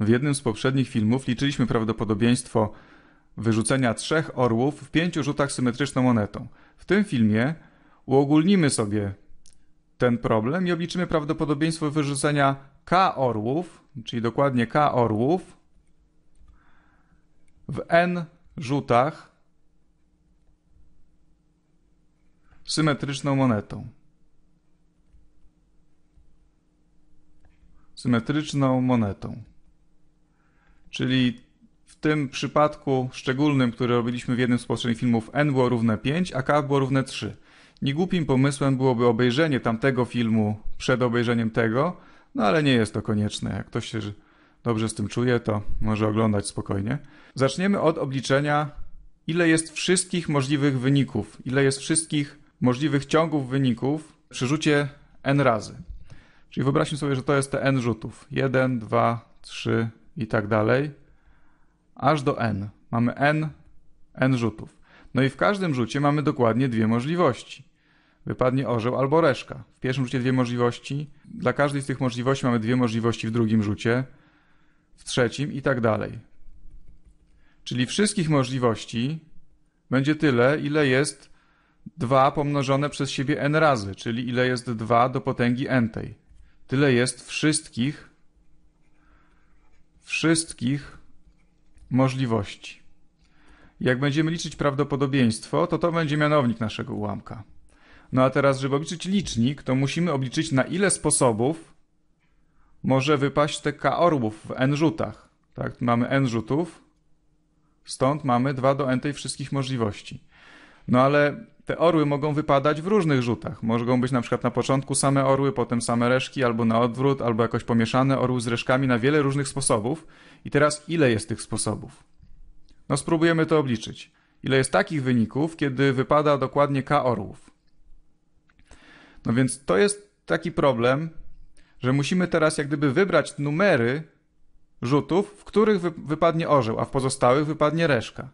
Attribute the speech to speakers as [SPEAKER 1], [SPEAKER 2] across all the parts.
[SPEAKER 1] W jednym z poprzednich filmów liczyliśmy prawdopodobieństwo wyrzucenia trzech orłów w pięciu rzutach symetryczną monetą. W tym filmie uogólnimy sobie ten problem i obliczymy prawdopodobieństwo wyrzucenia k orłów, czyli dokładnie k orłów w n rzutach symetryczną monetą. Symetryczną monetą. Czyli w tym przypadku szczególnym, który robiliśmy w jednym z poprzednich filmów, n było równe 5, a k było równe 3. Niegłupim pomysłem byłoby obejrzenie tamtego filmu przed obejrzeniem tego, no ale nie jest to konieczne. Jak ktoś się dobrze z tym czuje, to może oglądać spokojnie. Zaczniemy od obliczenia, ile jest wszystkich możliwych wyników, ile jest wszystkich możliwych ciągów wyników przy rzucie n razy. Czyli wyobraźmy sobie, że to jest te n rzutów. 1, 2, 3, i tak dalej, aż do n. Mamy n, n rzutów. No i w każdym rzucie mamy dokładnie dwie możliwości. Wypadnie orzeł albo reszka. W pierwszym rzucie dwie możliwości. Dla każdej z tych możliwości mamy dwie możliwości w drugim rzucie, w trzecim i tak dalej. Czyli wszystkich możliwości będzie tyle, ile jest 2 pomnożone przez siebie n razy, czyli ile jest 2 do potęgi n tej. Tyle jest wszystkich wszystkich możliwości. Jak będziemy liczyć prawdopodobieństwo, to to będzie mianownik naszego ułamka. No a teraz, żeby obliczyć licznik, to musimy obliczyć na ile sposobów może wypaść te k orłów w n rzutach. Tak, mamy n rzutów, stąd mamy 2 do n tej wszystkich możliwości. No ale te orły mogą wypadać w różnych rzutach. Mogą być na przykład na początku same orły, potem same reszki, albo na odwrót, albo jakoś pomieszane orły z reszkami na wiele różnych sposobów. I teraz ile jest tych sposobów? No spróbujemy to obliczyć. Ile jest takich wyników, kiedy wypada dokładnie k orłów? No więc to jest taki problem, że musimy teraz jak gdyby wybrać numery rzutów, w których wypadnie orzeł, a w pozostałych wypadnie reszka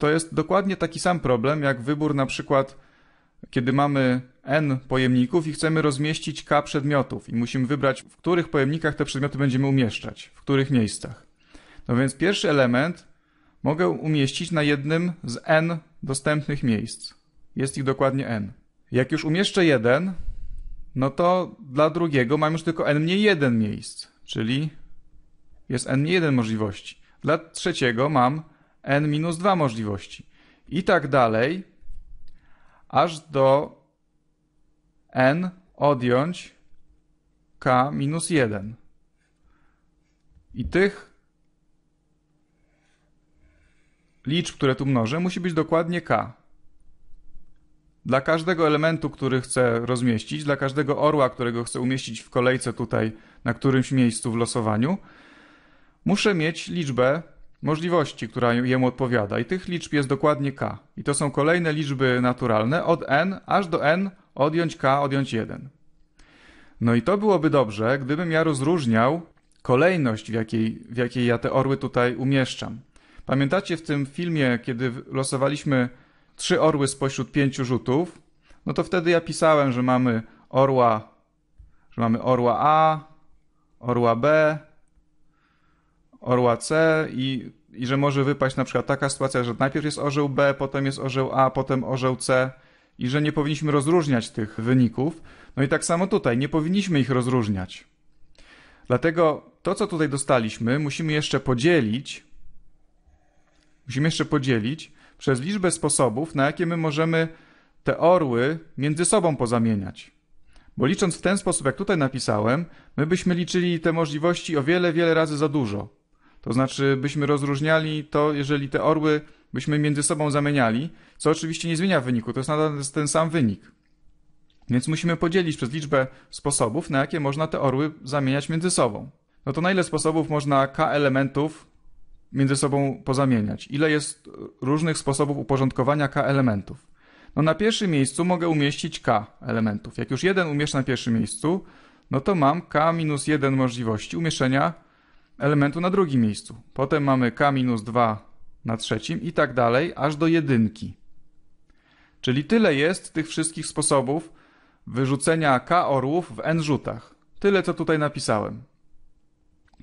[SPEAKER 1] to jest dokładnie taki sam problem, jak wybór na przykład, kiedy mamy n pojemników i chcemy rozmieścić k przedmiotów i musimy wybrać, w których pojemnikach te przedmioty będziemy umieszczać, w których miejscach. No więc pierwszy element mogę umieścić na jednym z n dostępnych miejsc. Jest ich dokładnie n. Jak już umieszczę jeden, no to dla drugiego mam już tylko n mniej jeden miejsc, czyli jest n mniej jeden możliwości. Dla trzeciego mam n-2 możliwości. I tak dalej, aż do n odjąć k-1. I tych liczb, które tu mnożę, musi być dokładnie k. Dla każdego elementu, który chcę rozmieścić, dla każdego orła, którego chcę umieścić w kolejce tutaj na którymś miejscu w losowaniu, muszę mieć liczbę możliwości, która jemu odpowiada. I tych liczb jest dokładnie k. I to są kolejne liczby naturalne od n aż do n odjąć k, odjąć 1. No i to byłoby dobrze, gdybym ja rozróżniał kolejność, w jakiej, w jakiej ja te orły tutaj umieszczam. Pamiętacie w tym filmie, kiedy losowaliśmy trzy orły spośród pięciu rzutów? No to wtedy ja pisałem, że mamy orła, że mamy orła A, orła B, orła C i, i że może wypaść na przykład taka sytuacja, że najpierw jest orzeł B, potem jest orzeł A, potem orzeł C i że nie powinniśmy rozróżniać tych wyników. No i tak samo tutaj, nie powinniśmy ich rozróżniać. Dlatego to, co tutaj dostaliśmy, musimy jeszcze podzielić. Musimy jeszcze podzielić przez liczbę sposobów, na jakie my możemy te orły między sobą pozamieniać. Bo licząc w ten sposób, jak tutaj napisałem, my byśmy liczyli te możliwości o wiele, wiele razy za dużo. To znaczy, byśmy rozróżniali to, jeżeli te orły byśmy między sobą zamieniali, co oczywiście nie zmienia wyniku, to jest nadal ten sam wynik. Więc musimy podzielić przez liczbę sposobów, na jakie można te orły zamieniać między sobą. No to na ile sposobów można k elementów między sobą pozamieniać? Ile jest różnych sposobów uporządkowania k elementów? No na pierwszym miejscu mogę umieścić k elementów. Jak już jeden umieszczę na pierwszym miejscu, no to mam k minus 1 możliwości umieszczenia elementu na drugim miejscu. Potem mamy k-2 na trzecim i tak dalej, aż do jedynki. Czyli tyle jest tych wszystkich sposobów wyrzucenia k orłów w n rzutach. Tyle, co tutaj napisałem.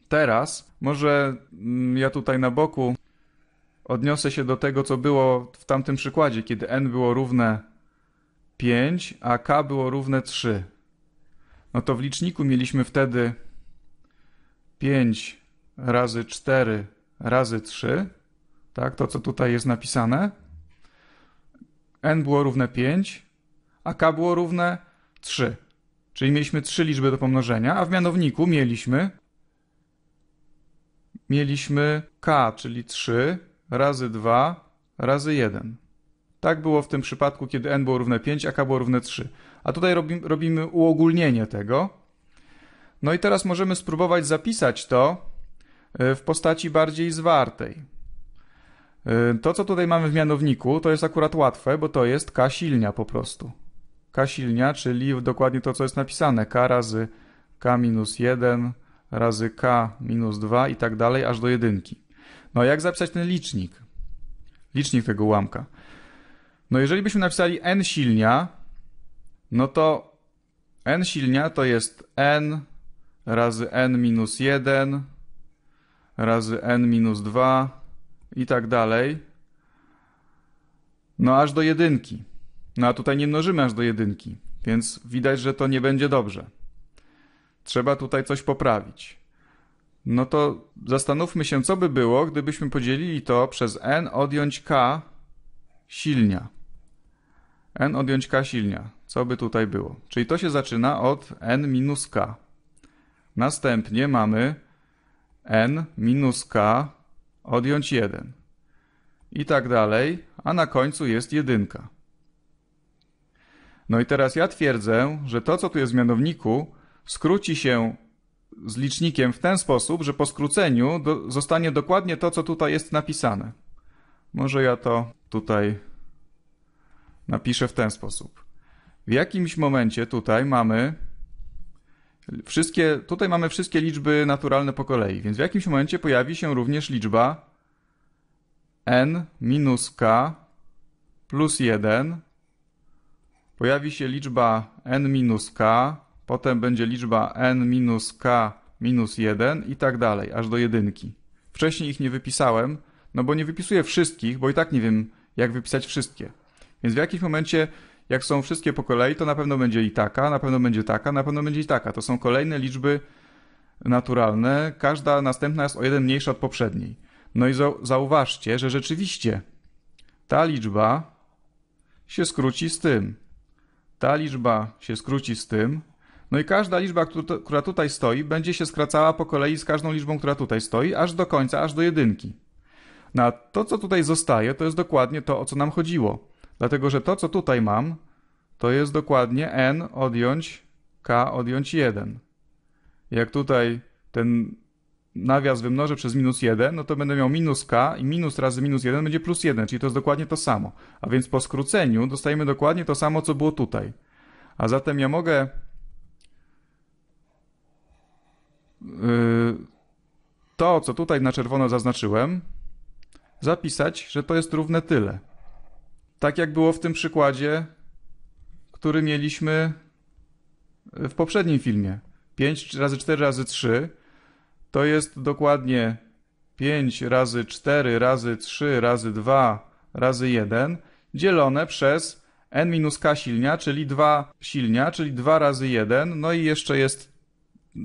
[SPEAKER 1] Teraz, może mm, ja tutaj na boku odniosę się do tego, co było w tamtym przykładzie, kiedy n było równe 5, a k było równe 3. No to w liczniku mieliśmy wtedy 5 razy 4 razy 3, tak, to co tutaj jest napisane, n było równe 5, a k było równe 3. Czyli mieliśmy 3 liczby do pomnożenia, a w mianowniku mieliśmy mieliśmy k, czyli 3 razy 2 razy 1. Tak było w tym przypadku, kiedy n było równe 5, a k było równe 3. A tutaj robi, robimy uogólnienie tego. No i teraz możemy spróbować zapisać to E, w postaci bardziej zwartej. E, to, co tutaj mamy w mianowniku, to jest akurat łatwe, bo to jest k silnia po prostu. K silnia, czyli dokładnie to, co jest napisane. K razy k minus 1 razy k minus 2 i tak dalej, aż do jedynki. No jak zapisać ten licznik? Licznik tego ułamka. No jeżeli byśmy napisali n silnia, no to n silnia to jest n razy n minus 1 razy n minus 2 i tak dalej. No aż do jedynki. No a tutaj nie mnożymy aż do jedynki, więc widać, że to nie będzie dobrze. Trzeba tutaj coś poprawić. No to zastanówmy się, co by było, gdybyśmy podzielili to przez n odjąć k silnia. n odjąć k silnia. Co by tutaj było? Czyli to się zaczyna od n minus k. Następnie mamy n minus k odjąć 1 i tak dalej, a na końcu jest jedynka. No i teraz ja twierdzę, że to, co tu jest w mianowniku, skróci się z licznikiem w ten sposób, że po skróceniu do, zostanie dokładnie to, co tutaj jest napisane. Może ja to tutaj napiszę w ten sposób. W jakimś momencie tutaj mamy Wszystkie, tutaj mamy wszystkie liczby naturalne po kolei, więc w jakimś momencie pojawi się również liczba n minus k plus 1. Pojawi się liczba n minus k, potem będzie liczba n minus k minus 1 i tak dalej, aż do jedynki. Wcześniej ich nie wypisałem, no bo nie wypisuję wszystkich, bo i tak nie wiem, jak wypisać wszystkie. Więc w jakimś momencie jak są wszystkie po kolei, to na pewno będzie i taka, na pewno będzie taka, na pewno będzie i taka. To są kolejne liczby naturalne. Każda następna jest o jeden mniejsza od poprzedniej. No i zauważcie, że rzeczywiście ta liczba się skróci z tym. Ta liczba się skróci z tym. No i każda liczba, która tutaj stoi, będzie się skracała po kolei z każdą liczbą, która tutaj stoi, aż do końca, aż do jedynki. Na no to, co tutaj zostaje, to jest dokładnie to, o co nam chodziło. Dlatego, że to, co tutaj mam, to jest dokładnie n odjąć k odjąć 1. Jak tutaj ten nawias wymnożę przez minus 1, no to będę miał minus k i minus razy minus 1 będzie plus 1, czyli to jest dokładnie to samo. A więc po skróceniu dostajemy dokładnie to samo, co było tutaj. A zatem ja mogę yy, to, co tutaj na czerwono zaznaczyłem, zapisać, że to jest równe tyle tak jak było w tym przykładzie, który mieliśmy e, w poprzednim filmie. 5 razy 4 razy 3 to jest dokładnie 5 razy 4 razy 3 razy 2 razy 1 dzielone przez n minus k silnia, czyli 2 silnia, czyli 2 razy 1, no i jeszcze jest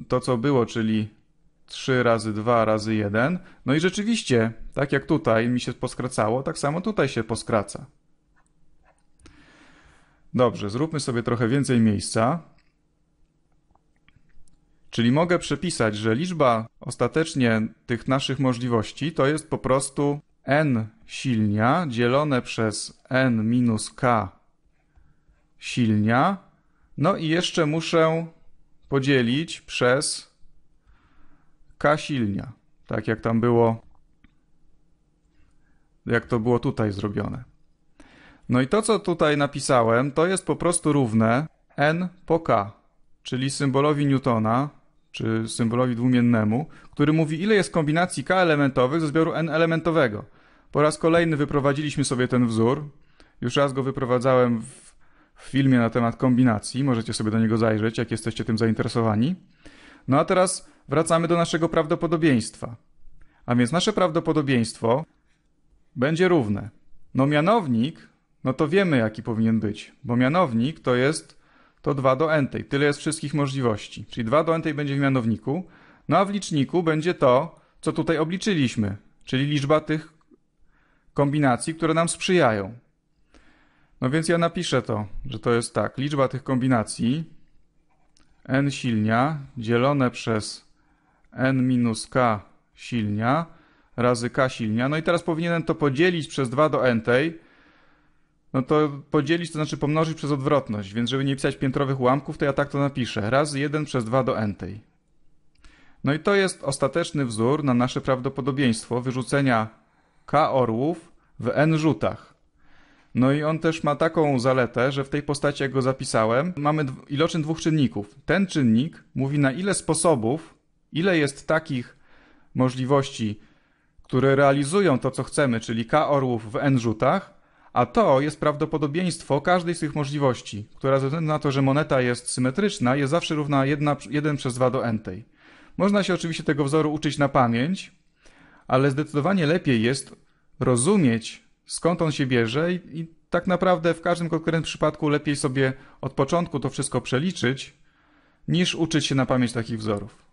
[SPEAKER 1] to, co było, czyli 3 razy 2 razy 1. No i rzeczywiście, tak jak tutaj mi się poskracało, tak samo tutaj się poskraca. Dobrze, zróbmy sobie trochę więcej miejsca. Czyli mogę przepisać, że liczba ostatecznie tych naszych możliwości to jest po prostu n silnia dzielone przez n minus k silnia. No i jeszcze muszę podzielić przez k silnia. Tak jak tam było, jak to było tutaj zrobione. No i to, co tutaj napisałem, to jest po prostu równe n po k, czyli symbolowi Newtona, czy symbolowi dwumiennemu, który mówi, ile jest kombinacji k elementowych ze zbioru n elementowego. Po raz kolejny wyprowadziliśmy sobie ten wzór. Już raz go wyprowadzałem w, w filmie na temat kombinacji. Możecie sobie do niego zajrzeć, jak jesteście tym zainteresowani. No a teraz wracamy do naszego prawdopodobieństwa. A więc nasze prawdopodobieństwo będzie równe. No mianownik no to wiemy jaki powinien być, bo mianownik to jest to 2 do tej, tyle jest wszystkich możliwości. Czyli 2 do tej będzie w mianowniku, no a w liczniku będzie to, co tutaj obliczyliśmy, czyli liczba tych kombinacji, które nam sprzyjają. No więc ja napiszę to, że to jest tak, liczba tych kombinacji n silnia dzielone przez n minus k silnia razy k silnia. No i teraz powinienem to podzielić przez 2 do tej no to podzielić, to znaczy pomnożyć przez odwrotność, więc żeby nie pisać piętrowych ułamków, to ja tak to napiszę. Raz 1 przez 2 do n tej. No i to jest ostateczny wzór na nasze prawdopodobieństwo wyrzucenia k orłów w n rzutach. No i on też ma taką zaletę, że w tej postaci, jak go zapisałem, mamy iloczyn dwóch czynników. Ten czynnik mówi na ile sposobów, ile jest takich możliwości, które realizują to, co chcemy, czyli k orłów w n rzutach, a to jest prawdopodobieństwo każdej z tych możliwości, która ze względu na to, że moneta jest symetryczna, jest zawsze równa 1, przez 2 do n Można się oczywiście tego wzoru uczyć na pamięć, ale zdecydowanie lepiej jest rozumieć, skąd on się bierze i, i tak naprawdę w każdym konkretnym przypadku lepiej sobie od początku to wszystko przeliczyć, niż uczyć się na pamięć takich wzorów.